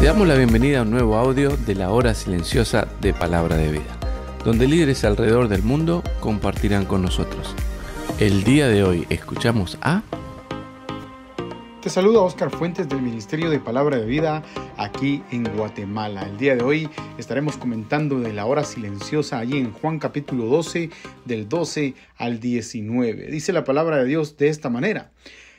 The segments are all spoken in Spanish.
Te damos la bienvenida a un nuevo audio de la hora silenciosa de Palabra de Vida, donde líderes alrededor del mundo compartirán con nosotros. El día de hoy escuchamos a... Te saluda Oscar Fuentes del Ministerio de Palabra de Vida aquí en Guatemala. El día de hoy estaremos comentando de la hora silenciosa allí en Juan capítulo 12 del 12 al 19. Dice la palabra de Dios de esta manera.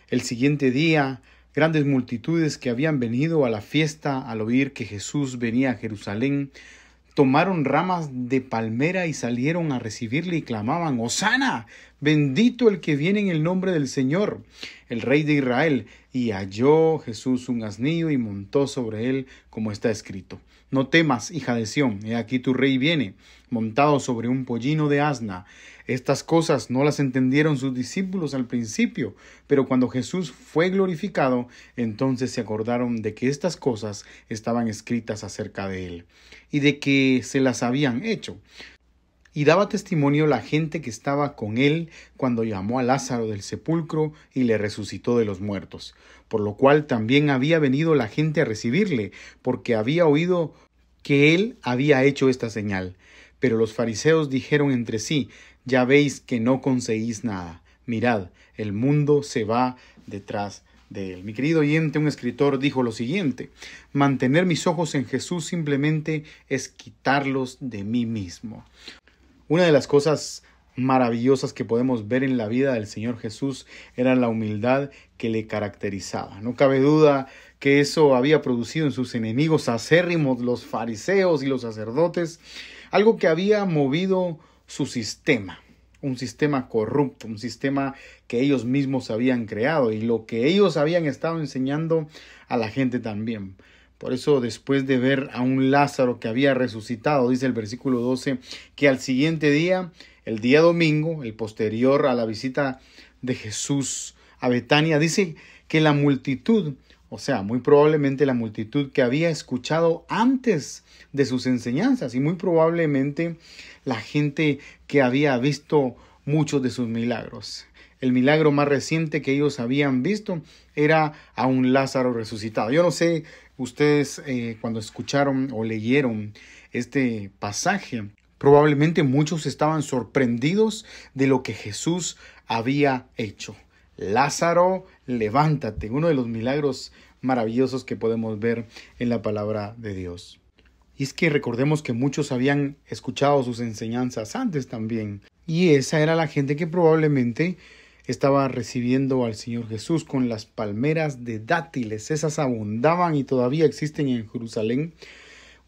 El siguiente día Grandes multitudes que habían venido a la fiesta al oír que Jesús venía a Jerusalén, tomaron ramas de palmera y salieron a recibirle y clamaban, Hosana, Bendito el que viene en el nombre del Señor, el Rey de Israel. Y halló Jesús un asnillo y montó sobre él, como está escrito. No temas, hija de Sión, he aquí tu rey viene, montado sobre un pollino de asna. Estas cosas no las entendieron sus discípulos al principio, pero cuando Jesús fue glorificado, entonces se acordaron de que estas cosas estaban escritas acerca de él, y de que se las habían hecho. Y daba testimonio la gente que estaba con él cuando llamó a Lázaro del sepulcro y le resucitó de los muertos, por lo cual también había venido la gente a recibirle, porque había oído que él había hecho esta señal. Pero los fariseos dijeron entre sí, ya veis que no conseguís nada. Mirad, el mundo se va detrás de él. Mi querido oyente, un escritor dijo lo siguiente, mantener mis ojos en Jesús simplemente es quitarlos de mí mismo. Una de las cosas maravillosas que podemos ver en la vida del Señor Jesús era la humildad que le caracterizaba. No cabe duda que eso había producido en sus enemigos acérrimos, los fariseos y los sacerdotes, algo que había movido su sistema, un sistema corrupto, un sistema que ellos mismos habían creado y lo que ellos habían estado enseñando a la gente también. Por eso después de ver a un Lázaro que había resucitado, dice el versículo 12, que al siguiente día, el día domingo, el posterior a la visita de Jesús a Betania, dice que la multitud, o sea, muy probablemente la multitud que había escuchado antes de sus enseñanzas y muy probablemente la gente que había visto muchos de sus milagros. El milagro más reciente que ellos habían visto era a un Lázaro resucitado. Yo no sé ustedes eh, cuando escucharon o leyeron este pasaje, probablemente muchos estaban sorprendidos de lo que Jesús había hecho. Lázaro, levántate, uno de los milagros maravillosos que podemos ver en la palabra de Dios. Y es que recordemos que muchos habían escuchado sus enseñanzas antes también. Y esa era la gente que probablemente estaba recibiendo al Señor Jesús con las palmeras de dátiles. Esas abundaban y todavía existen en Jerusalén.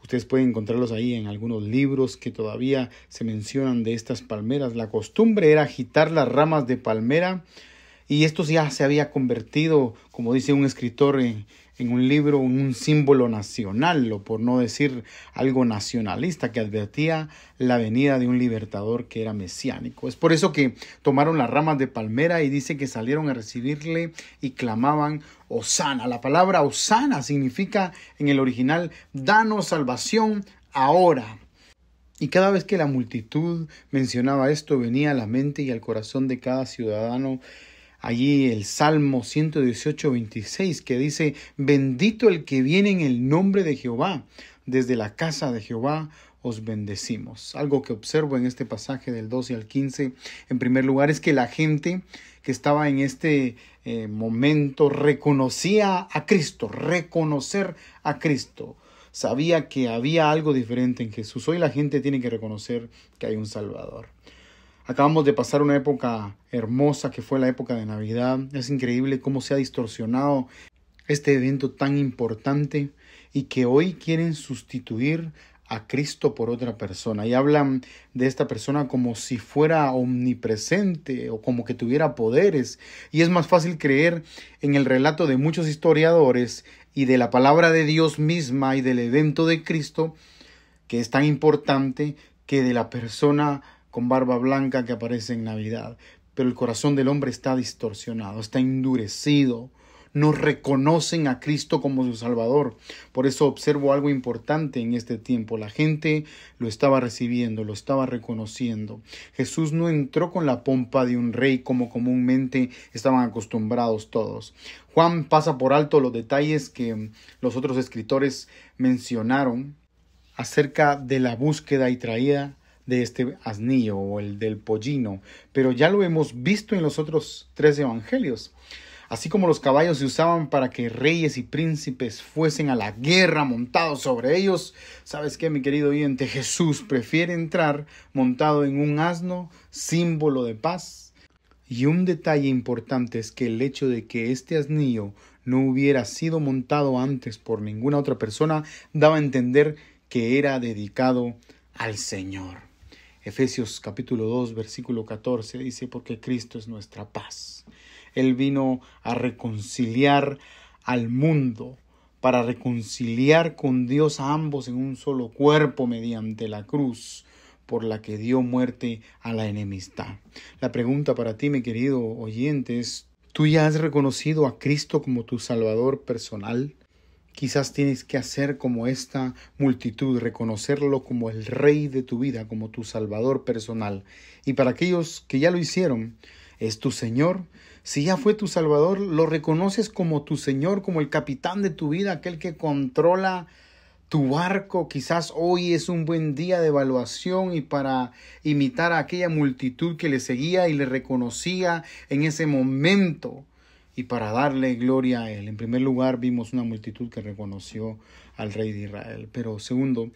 Ustedes pueden encontrarlos ahí en algunos libros que todavía se mencionan de estas palmeras. La costumbre era agitar las ramas de palmera y esto ya se había convertido, como dice un escritor en, en un libro, un símbolo nacional, o por no decir algo nacionalista, que advertía la venida de un libertador que era mesiánico. Es por eso que tomaron las ramas de palmera y dice que salieron a recibirle y clamaban Osana. La palabra Osana significa en el original, danos salvación ahora. Y cada vez que la multitud mencionaba esto, venía a la mente y al corazón de cada ciudadano allí el Salmo 118, 26, que dice, bendito el que viene en el nombre de Jehová, desde la casa de Jehová os bendecimos. Algo que observo en este pasaje del 12 al 15, en primer lugar, es que la gente que estaba en este eh, momento reconocía a Cristo, reconocer a Cristo. Sabía que había algo diferente en Jesús. Hoy la gente tiene que reconocer que hay un Salvador. Acabamos de pasar una época hermosa que fue la época de Navidad. Es increíble cómo se ha distorsionado este evento tan importante y que hoy quieren sustituir a Cristo por otra persona y hablan de esta persona como si fuera omnipresente o como que tuviera poderes y es más fácil creer en el relato de muchos historiadores y de la palabra de Dios misma y del evento de Cristo que es tan importante que de la persona con barba blanca que aparece en Navidad. Pero el corazón del hombre está distorsionado, está endurecido. No reconocen a Cristo como su Salvador. Por eso observo algo importante en este tiempo. La gente lo estaba recibiendo, lo estaba reconociendo. Jesús no entró con la pompa de un rey como comúnmente estaban acostumbrados todos. Juan pasa por alto los detalles que los otros escritores mencionaron acerca de la búsqueda y traída de este asnillo o el del pollino, pero ya lo hemos visto en los otros tres evangelios. Así como los caballos se usaban para que reyes y príncipes fuesen a la guerra montados sobre ellos, ¿sabes qué, mi querido oyente? Jesús prefiere entrar montado en un asno, símbolo de paz. Y un detalle importante es que el hecho de que este asnillo no hubiera sido montado antes por ninguna otra persona daba a entender que era dedicado al Señor. Efesios capítulo 2, versículo 14 dice, porque Cristo es nuestra paz. Él vino a reconciliar al mundo, para reconciliar con Dios a ambos en un solo cuerpo mediante la cruz por la que dio muerte a la enemistad. La pregunta para ti, mi querido oyente, es, ¿tú ya has reconocido a Cristo como tu Salvador personal? Quizás tienes que hacer como esta multitud, reconocerlo como el rey de tu vida, como tu salvador personal. Y para aquellos que ya lo hicieron, es tu Señor. Si ya fue tu salvador, lo reconoces como tu Señor, como el capitán de tu vida, aquel que controla tu barco. Quizás hoy es un buen día de evaluación y para imitar a aquella multitud que le seguía y le reconocía en ese momento y para darle gloria a Él. En primer lugar, vimos una multitud que reconoció al Rey de Israel. Pero segundo,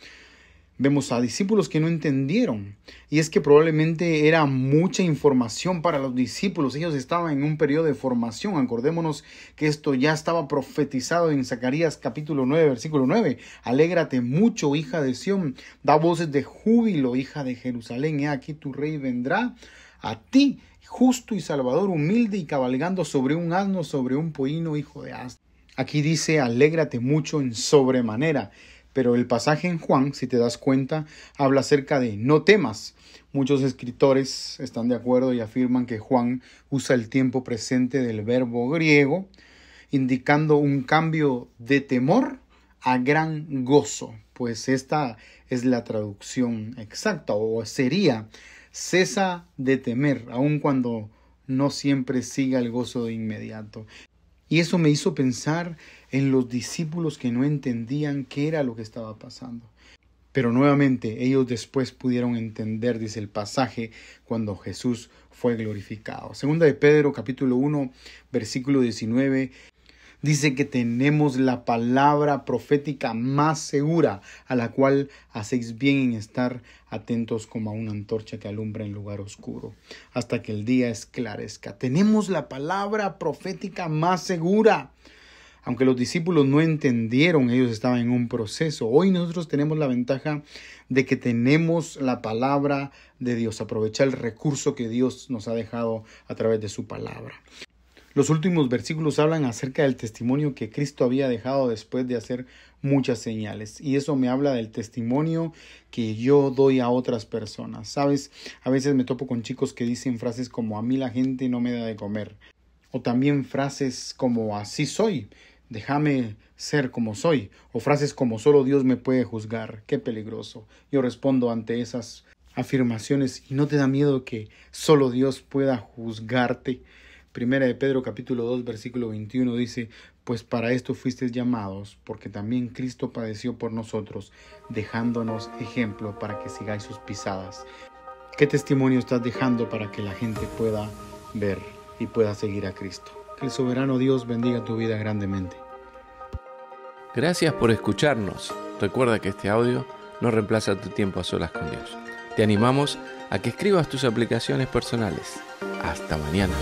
vemos a discípulos que no entendieron. Y es que probablemente era mucha información para los discípulos. Ellos estaban en un periodo de formación. Acordémonos que esto ya estaba profetizado en Zacarías capítulo 9, versículo 9. Alégrate mucho, hija de Sión. Da voces de júbilo, hija de Jerusalén. He aquí tu rey vendrá a ti justo y salvador, humilde y cabalgando sobre un asno, sobre un pollino hijo de asno. Aquí dice, alégrate mucho en sobremanera, pero el pasaje en Juan, si te das cuenta, habla acerca de no temas. Muchos escritores están de acuerdo y afirman que Juan usa el tiempo presente del verbo griego, indicando un cambio de temor a gran gozo, pues esta es la traducción exacta o sería Cesa de temer, aun cuando no siempre siga el gozo de inmediato. Y eso me hizo pensar en los discípulos que no entendían qué era lo que estaba pasando. Pero nuevamente ellos después pudieron entender, dice el pasaje, cuando Jesús fue glorificado. Segunda de Pedro capítulo 1, versículo 19, dice que tenemos la palabra profética más segura, a la cual hacéis bien en estar atentos como a una antorcha que alumbra en lugar oscuro, hasta que el día esclarezca. Tenemos la palabra profética más segura. Aunque los discípulos no entendieron, ellos estaban en un proceso. Hoy nosotros tenemos la ventaja de que tenemos la palabra de Dios, aprovechar el recurso que Dios nos ha dejado a través de su palabra. Los últimos versículos hablan acerca del testimonio que Cristo había dejado después de hacer muchas señales. Y eso me habla del testimonio que yo doy a otras personas. Sabes, a veces me topo con chicos que dicen frases como a mí la gente no me da de comer. O también frases como así soy, déjame ser como soy. O frases como solo Dios me puede juzgar. Qué peligroso. Yo respondo ante esas afirmaciones y no te da miedo que solo Dios pueda juzgarte. Primera de Pedro capítulo 2 versículo 21 dice, pues para esto fuisteis llamados, porque también Cristo padeció por nosotros, dejándonos ejemplo para que sigáis sus pisadas. ¿Qué testimonio estás dejando para que la gente pueda ver y pueda seguir a Cristo? Que el soberano Dios bendiga tu vida grandemente. Gracias por escucharnos. Recuerda que este audio no reemplaza tu tiempo a solas con Dios. Te animamos a que escribas tus aplicaciones personales. Hasta mañana.